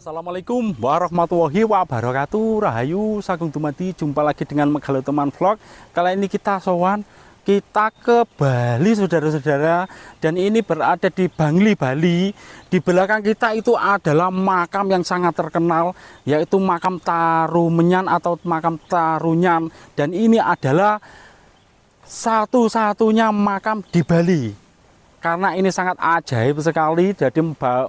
Assalamualaikum warahmatullahi wabarakatuh Rahayu Sagung Dumadi Jumpa lagi dengan Megalo Teman Vlog Kali ini kita sowan Kita ke Bali saudara-saudara Dan ini berada di Bangli, Bali Di belakang kita itu adalah makam yang sangat terkenal Yaitu makam Tarumenyan atau makam Tarunyan Dan ini adalah satu-satunya makam di Bali karena ini sangat ajaib sekali jadi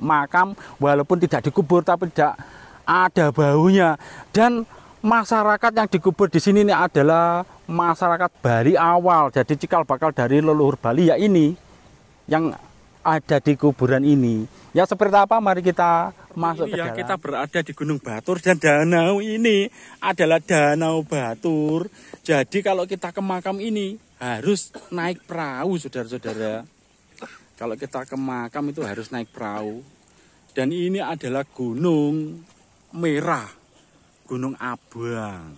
makam walaupun tidak dikubur tapi tidak ada baunya dan masyarakat yang dikubur di sini ini adalah masyarakat Bali awal. Jadi cikal bakal dari leluhur Bali ya ini yang ada di kuburan ini. Ya seperti apa? Mari kita masuk ini ke iya, dalam. Ya kita berada di Gunung Batur dan danau ini adalah danau Batur. Jadi kalau kita ke makam ini harus naik perahu, saudara-saudara. Kalau kita ke makam itu harus naik perahu. Dan ini adalah gunung merah, gunung abang.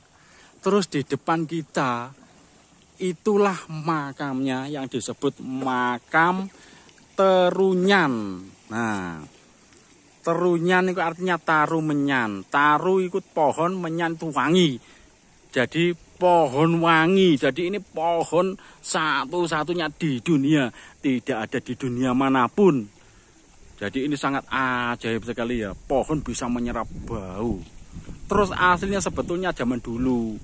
Terus di depan kita itulah makamnya yang disebut makam Terunyan. Nah, Terunyan itu artinya taru menyan. Taru ikut pohon, menyan tuwangi. Jadi pohon wangi. Jadi ini pohon satu-satunya di dunia, tidak ada di dunia manapun. Jadi ini sangat ajaib sekali ya, pohon bisa menyerap bau. Terus aslinya sebetulnya zaman dulu,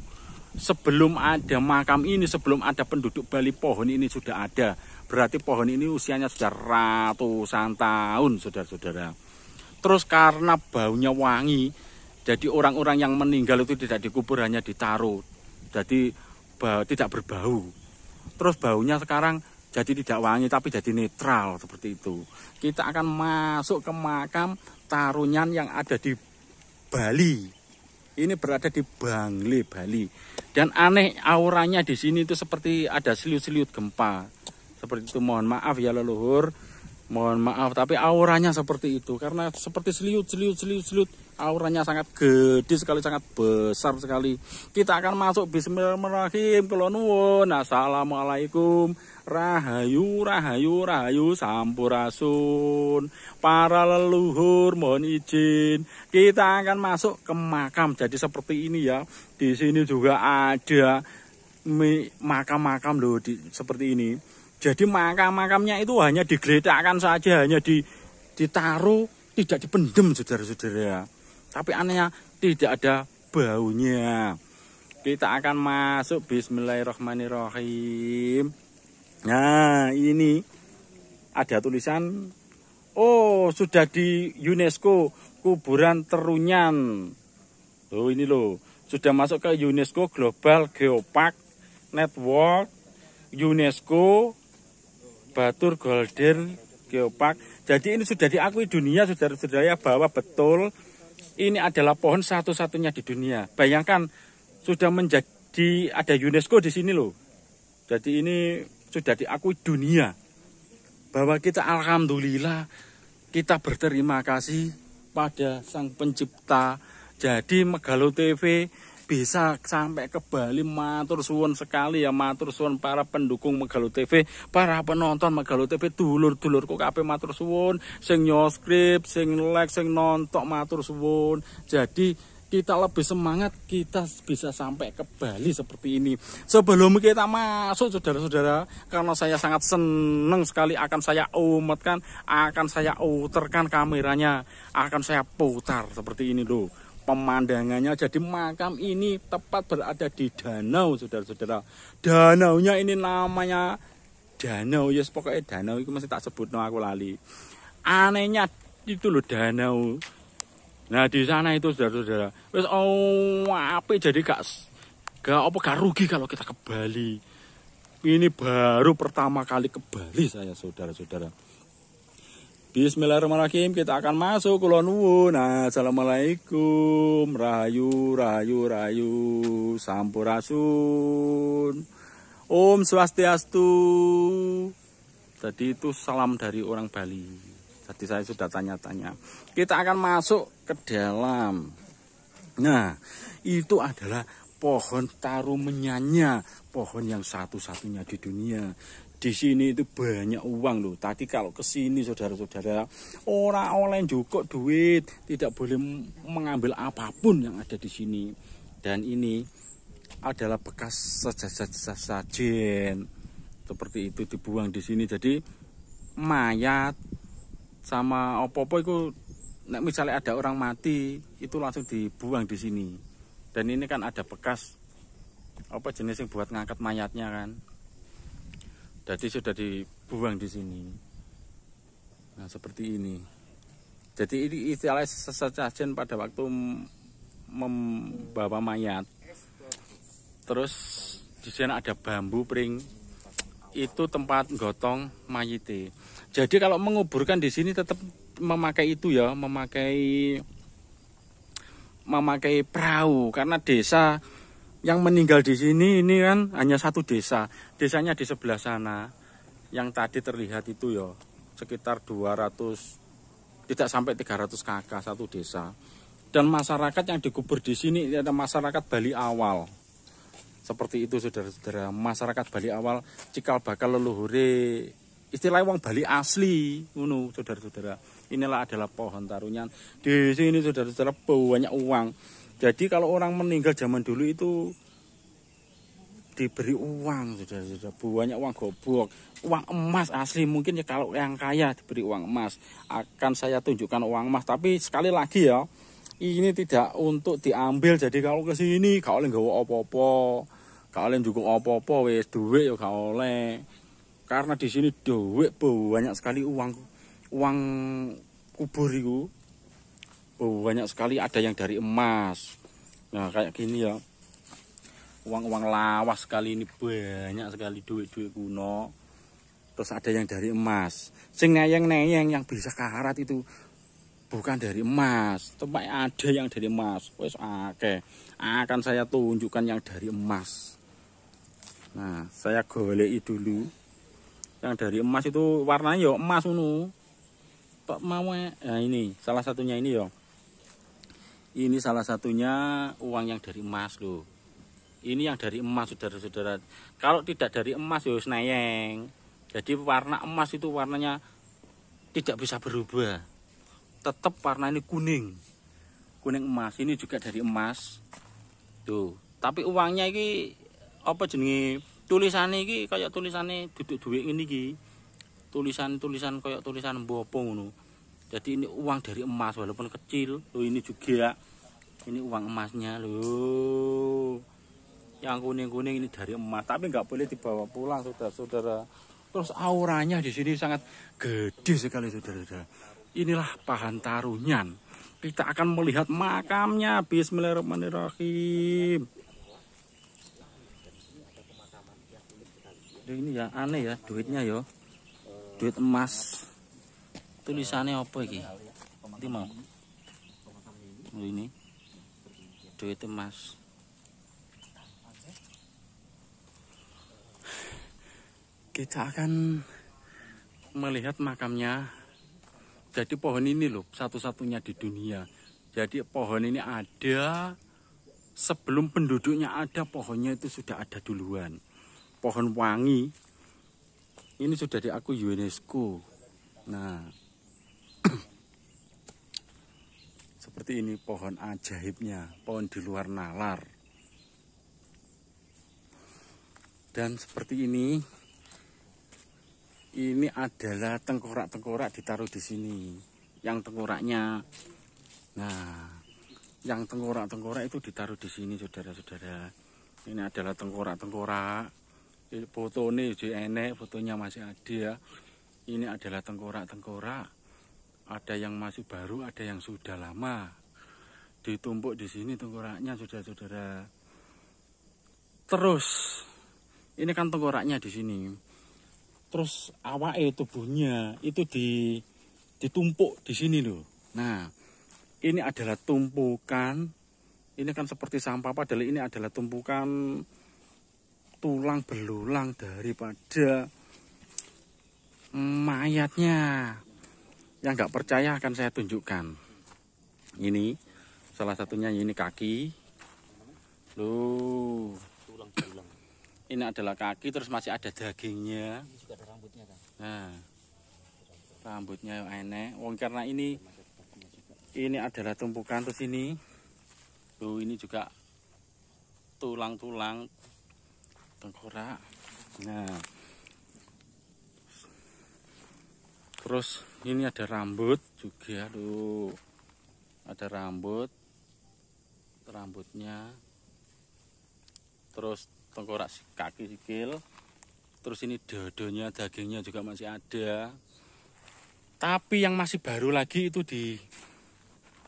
sebelum ada makam ini, sebelum ada penduduk Bali, pohon ini sudah ada. Berarti pohon ini usianya sudah ratusan tahun, saudara-saudara. Terus karena baunya wangi, jadi orang-orang yang meninggal itu tidak dikubur hanya ditaruh jadi tidak berbau. Terus baunya sekarang jadi tidak wangi tapi jadi netral seperti itu. Kita akan masuk ke makam Tarunyan yang ada di Bali. Ini berada di Bangli Bali. Dan aneh auranya di sini itu seperti ada seliut-seliut gempa. Seperti itu mohon maaf ya leluhur mohon maaf tapi auranya seperti itu karena seperti seliut seliut seliut seliut auranya sangat gede sekali sangat besar sekali kita akan masuk Bismillahirrahmanirrahim kelonwon assalamualaikum rahayu rahayu rahayu sampurasun para leluhur mohon izin kita akan masuk ke makam jadi seperti ini ya di sini juga ada makam-makam loh di, seperti ini jadi makam-makamnya itu hanya digeletakkan saja, hanya di, ditaruh, tidak dipendem saudara-saudara. Tapi anehnya tidak ada baunya. Kita akan masuk Bismillahirrahmanirrahim. Nah ini ada tulisan Oh sudah di UNESCO kuburan Terunyan. Oh ini loh sudah masuk ke UNESCO Global Geopark Network UNESCO Batur Golden Geopark. Jadi ini sudah diakui dunia saudara-saudara bahwa betul ini adalah pohon satu-satunya di dunia. Bayangkan sudah menjadi ada UNESCO di sini loh. Jadi ini sudah diakui dunia bahwa kita alhamdulillah kita berterima kasih pada Sang Pencipta. Jadi Megalo TV bisa sampai ke Bali matur suwun sekali ya matur suwun para pendukung Megalo TV, para penonton Megalo TV dulur kok kabeh matur suwun sing nyoskrip, sing like, sing nontok matur suwun. Jadi kita lebih semangat kita bisa sampai ke Bali seperti ini sebelum kita masuk saudara-saudara karena saya sangat senang sekali akan saya umatkan, akan saya uterkan kameranya akan saya putar seperti ini loh pemandangannya. Jadi makam ini tepat berada di danau, saudara-saudara. Danaunya ini namanya danau, ya yes, pokoknya danau itu masih tak sebut no aku lali. Anehnya itu loh danau. Nah di sana itu saudara-saudara, wes oh apa jadi gak gak apa gak rugi kalau kita ke Bali. Ini baru pertama kali ke Bali saya saudara-saudara. Bismillahirrahmanirrahim kita akan masuk ke nuwun. Nah, assalamualaikum. Rahayu, rahayu, rahayu. Sampurasun. Om Swastiastu. tadi itu salam dari orang Bali. Tadi saya sudah tanya-tanya. Kita akan masuk ke dalam. Nah, itu adalah pohon menyanyi pohon yang satu-satunya di dunia di sini itu banyak uang loh. Tadi kalau ke sini saudara-saudara, orang oleh juga duit, tidak boleh mengambil apapun yang ada di sini. Dan ini adalah bekas sajen seperti itu dibuang di sini. Jadi mayat sama opo-opo itu nah misalnya ada orang mati itu langsung dibuang di sini. Dan ini kan ada bekas apa jenis yang buat ngangkat mayatnya kan jadi sudah dibuang di sini nah seperti ini jadi ini istilahnya sesajen pada waktu membawa mayat terus di sini ada bambu pring itu tempat gotong mayite jadi kalau menguburkan di sini tetap memakai itu ya memakai memakai perahu karena desa yang meninggal di sini ini kan hanya satu desa. Desanya di sebelah sana. Yang tadi terlihat itu ya sekitar 200 tidak sampai 300 kakak satu desa. Dan masyarakat yang dikubur di sini ini ya, ada masyarakat Bali awal. Seperti itu saudara-saudara, masyarakat Bali awal cikal bakal leluhure istilah wong Bali asli ngono saudara-saudara. Inilah adalah pohon tarunyan. Di sini saudara-saudara banyak uang. Jadi kalau orang meninggal zaman dulu itu diberi uang sudah sudah banyak uang gobok uang emas asli mungkin ya kalau yang kaya diberi uang emas akan saya tunjukkan uang emas tapi sekali lagi ya ini tidak untuk diambil jadi kalau ke sini gak nggak opo-opo kalian juga opo-opo wes duit ya kalian oleh karena di sini duit banyak sekali uang uang kubur itu oh, banyak sekali ada yang dari emas nah kayak gini ya uang-uang lawas sekali ini banyak sekali duit-duit kuno terus ada yang dari emas sing neyeng-neyeng yang bisa karat itu bukan dari emas tapi ada yang dari emas wes oke akan saya tunjukkan yang dari emas nah saya golei dulu yang dari emas itu warnanya yo ya emas unu tak mau eh, nah ini salah satunya ini yo ya. Ini salah satunya uang yang dari emas loh. Ini yang dari emas saudara-saudara. Kalau tidak dari emas ya neyeng. Jadi warna emas itu warnanya tidak bisa berubah. Tetap warna ini kuning. Kuning emas. Ini juga dari emas. Tuh. Tapi uangnya ini apa jenenge tulisannya ini kayak tulisannya duduk duit ini ki tulisan-tulisan kayak tulisan bopong ngono. Jadi ini uang dari emas walaupun kecil. Lo ini juga ini uang emasnya loh yang kuning-kuning ini dari emas tapi nggak boleh dibawa pulang saudara-saudara terus auranya di sini sangat gede sekali saudara-saudara inilah pahan tarunyan kita akan melihat makamnya Bismillahirrahmanirrahim ini ya aneh ya duitnya yo duit emas tulisannya apa ini? ini mau ini itu mas kita akan melihat makamnya jadi pohon ini loh satu-satunya di dunia jadi pohon ini ada sebelum penduduknya ada pohonnya itu sudah ada duluan pohon wangi ini sudah diakui UNESCO nah Seperti ini pohon ajaibnya, pohon di luar nalar. Dan seperti ini, ini adalah tengkorak-tengkorak ditaruh di sini. Yang tengkoraknya, nah, yang tengkorak-tengkorak itu ditaruh di sini, saudara-saudara. Ini adalah tengkorak-tengkorak. Foto ini jadi enek, fotonya masih ada Ini adalah tengkorak-tengkorak ada yang masih baru, ada yang sudah lama. Ditumpuk di sini tengkoraknya sudah saudara Terus ini kan tengkoraknya di sini. Terus awak tubuhnya itu di ditumpuk di sini loh. Nah, ini adalah tumpukan ini kan seperti sampah padahal ini adalah tumpukan tulang belulang daripada mayatnya yang nggak percaya akan saya tunjukkan ini salah satunya ini kaki lu ini adalah kaki terus masih ada dagingnya nah rambutnya enek wong karena ini ini adalah tumpukan terus ini tuh ini juga tulang-tulang tengkorak nah terus ini ada rambut juga aduh ada rambut rambutnya terus tengkorak kaki sikil terus ini dodo-nya, dagingnya juga masih ada tapi yang masih baru lagi itu di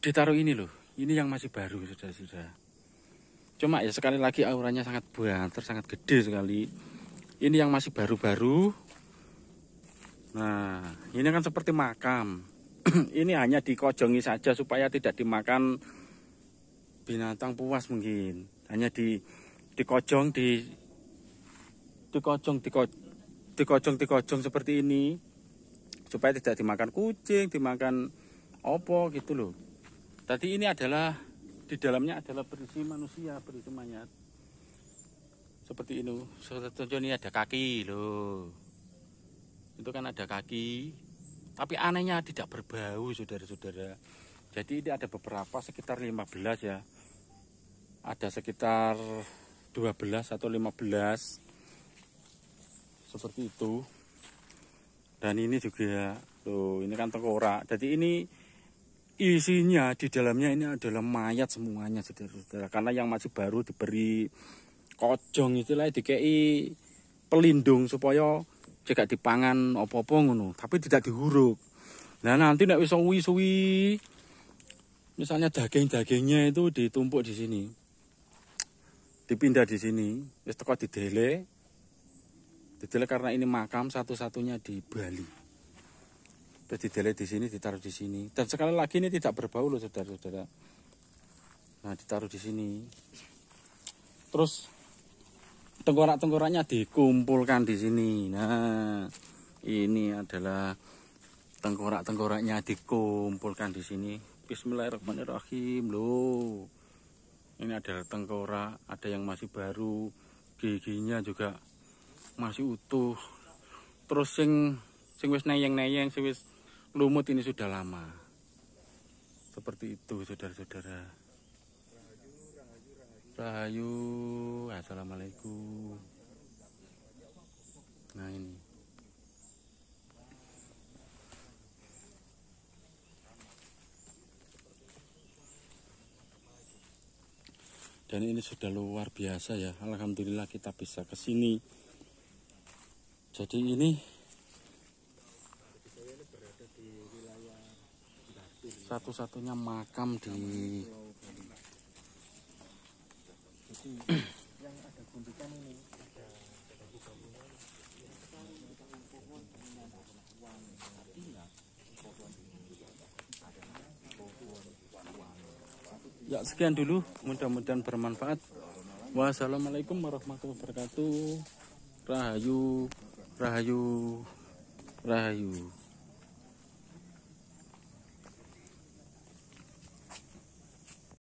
ditaruh ini loh ini yang masih baru sudah sudah cuma ya sekali lagi auranya sangat buanter sangat gede sekali ini yang masih baru-baru Nah, ini kan seperti makam. ini hanya dikojongi saja supaya tidak dimakan binatang puas mungkin. Hanya di dikojong di dikojong dikojong dikojong dikojong seperti ini supaya tidak dimakan kucing, dimakan opo gitu loh. Tadi ini adalah di dalamnya adalah berisi manusia, berisi mayat. Seperti ini, contohnya ini ada kaki loh itu kan ada kaki tapi anehnya tidak berbau saudara-saudara jadi ini ada beberapa sekitar 15 ya ada sekitar 12 atau 15 seperti itu dan ini juga tuh ini kan tengkorak jadi ini isinya di dalamnya ini adalah mayat semuanya saudara-saudara karena yang masih baru diberi kojong itulah, dikei pelindung supaya cekak dipangan opo opo ngono, tapi tidak dihuruk. Nah, nanti nek wis suwi-suwi misalnya daging-dagingnya itu ditumpuk di sini. Dipindah di sini, wis teko didele. Didele karena ini makam satu-satunya di Bali. Terus didele di sini, ditaruh di sini. Dan sekali lagi ini tidak berbau loh, Saudara-saudara. Nah, ditaruh di sini. Terus tengkorak-tengkoraknya dikumpulkan di sini. Nah, ini adalah tengkorak-tengkoraknya dikumpulkan di sini. Bismillahirrahmanirrahim. Loh. Ini adalah tengkorak, ada yang masih baru, giginya juga masih utuh. Terus sing sing wis neyeng-neyeng, sing wis lumut ini sudah lama. Seperti itu, saudara-saudara. Rahayu Assalamualaikum Nah ini Dan ini sudah luar biasa ya Alhamdulillah kita bisa kesini. Jadi ini Satu-satunya makam di ya sekian dulu mudah-mudahan bermanfaat wassalamualaikum warahmatullahi wabarakatuh rahayu rahayu rahayu